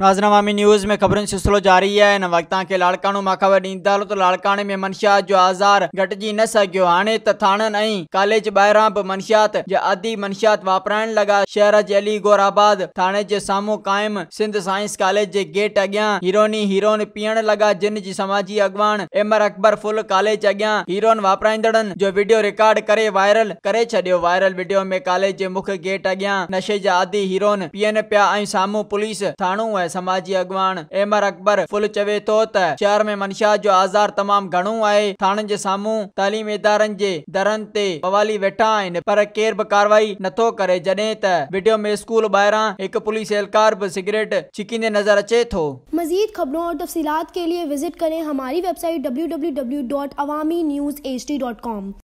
नाजनामा news में खबरनि सिलसिलो जारी आहे हिन वक़्तु तव्हांखे लाड़काणो मां ख़बर ॾींदल त तो लाड़काणे में मनशियात जो आज़ार घटिजी न सघियो हाणे त थाणनि कॉलेज ॿाहिरां बि मनशियात जा आदि मनशियात वापराइण लगा शहर जे अलीगोराबाद थाणे जे साम्हूं काइम सिंध साइंस कॉलेज जे गेट अॻियां हीरोनी हीरोन पीअण लगा जिन जी समाजी अॻवान एमर अकबर फुल कॉलेज अॻियां हीरोन वापराईंदड़नि जो वीडियो रिकॉर्ड कर वायरल कर छो वायरल वीडियो में कॉलेज के मुख्य गेट अॻियां नशे ज आदि हीरोन पीअनि पिया ऐं साम्हूं पुलिस थाणो ऐं সামাজিক আগওয়ান এমআর اکبر ফুল চবে তোত চার মে মনশা যা হাজার तमाम गणू आए থানন 제 সামু তালিম ইদারন জে দরন তে পওয়ালি বেটা আইন পর কেরব কারওয়াই নথো করে জদে ভিডিও মে স্কুল বাইরে এক পুলিশ সহকারী সিগারেট চিকিনে নজর আচে থো مزید খবর ও تفصیلات کے لیے وزٹ کریں ہماری ویب سائٹ www.awaminewshd.com